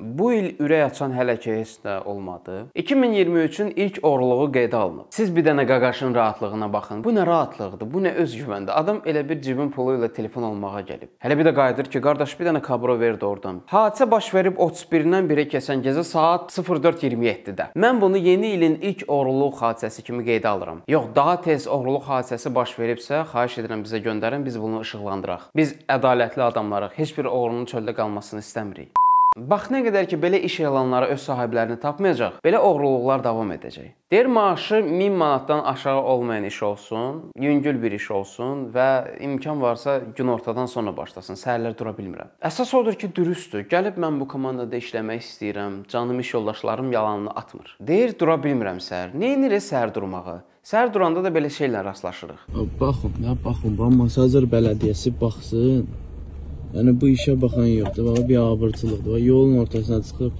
Bu il ürək açan hələ ki heç də olmadı. 2023-ün ilk orluğu qeydə alınıb. Siz bir dənə qaqaşın rahatlığına baxın. Bu nə rahatlıqdır? Bu nə özgüvəndir? Adam elə bir cibin pulu ilə telefon almağa gəlib. Hələ bir də qayıdır ki, qardaş bir dənə kabro ver də oradan. Hadisə baş verib 31-dən 1-ə keçən gecə saat 04:27-də. Mən bunu yeni ilin ilk orluq hadisəsi kimi qeydə alıram. Yox, daha tez orluq hadisəsi baş veribsə, xahiş edirəm bizə göndərin, biz bunu işıqlandıraq. Biz ədalətli adamlarıq. Heç bir oğrunun çöldə qalmasını istəmirik. Bax nə qədər ki belə iş elanları öz sahiblərini tapmayacaq, belə oğruluqlar davam edəcək. Deyir maaşı 1000 manatdan aşağı olmayan iş olsun, yüngül bir iş olsun və imkan varsa gün ortadan sonra başlasın. Səhərlər dura bilmirəm. Əsas odur ki, dürüsttür. Gəlib mən bu komandada işləmək istəyirəm. Canım iş yoldaşlarım yalanını atmır. Deyir dura bilmirəm səhər. Nə edir səhər durmağı? Səhər duranda da belə şeylə rastlaşırıq. Baxın, nə baxın, amma Sazır bələdiyyəsi baxsın. Yəni bu işə baxan yoxdur. Bax bir abırçılıqdır. Bax yolun ortasına çıxıb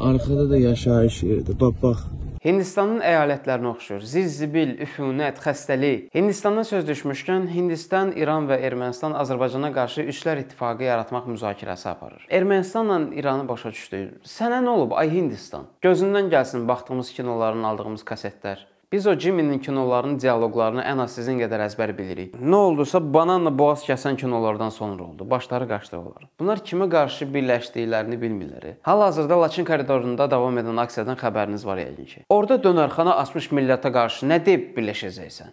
arxada da yaşayış yeridir. Bax bax Hindistanın əyalətlərinə oxşur. Zilzibil, üfunət, xəstəlik. Hindistandan söz düşmüşkən, Hindistan, İran və Ermənistan Azərbaycana qarşı üçlər ittifaqı yaratmaq müzakirəsi aparır. Ermənistanla İranı başa düşdü. Sənə nə olub ay Hindistan? Gözündən gəlsin baxdığımız kinoların aldığımız kasetlər. Biz o Jimmy'nin kinolarının dialoqlarını ən az sizin qədər əzbər bilirik. Nə oldusa bananla boğaz kəsən kinolardan sonra oldu. Başları qaçdı onlar. Bunlar kimə qarşı birləşdiklərini bilmirlər. Hal-hazırda Laçın koridorunda davam edən aksiyadan xəbəriniz var yəqin ki. Orda dönərxana açmış millətə qarşı nə deyib birləşəcəksən?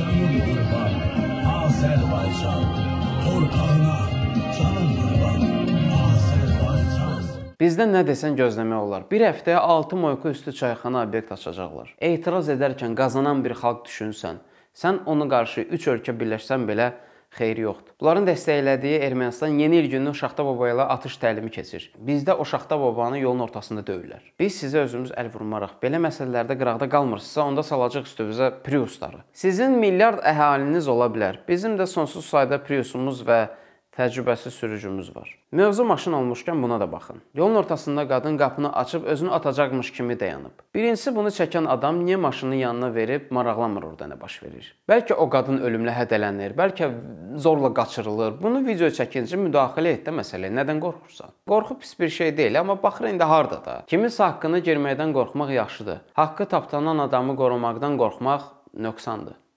Canım qurban, Azərbaycan, torpağına canım qurban. Bizdən nə desən gözləmək olar. Bir həftəyə 6 moyka üstü çayxana obyekt açacaqlar. Etiraz edərkən qazanan bir xalq düşünsən, sən ona qarşı 3 ölkə birləşsən belə xeyri yoxdur. Bunların dəstəklədiyi Ermənistan yeni il günü Şaxta baba ilə atış təlimi keçir. Bizdə o Şaxta babanı yolun ortasında döyürlər. Biz sizə özümüz əl vurmaraq belə məsələlərdə qıraqda qalmırsınızsa, onda salacaq üstünüzə Priusları. Sizin milyard əhaliniz ola bilər. Bizim də sonsuz sayda Priusumuz və təcrübəsi sürücümüz var. Mövzu maşın olmuşkən buna da baxın. Yolun ortasında qadın qapını açıb özünü atacaqmış kimi dayanıb. Birincisi bunu çəkən adam niyə maşını yanına verib maraqlanmır orada nə baş verir? Bəlkə o qadın ölümlə hədələnir, bəlkə zorla qaçırılır. Bunu video çəkincə müdaxilə et də məsələyə. Nədən qorxursan? Qorxu pis bir şey deyil, amma baxır indi harda da. Kiminsə haqqına girməkdən qorxmaq yaxşıdır. Haqqı tapdanan adamı qorumaqdan qorxmaq nöqsandır.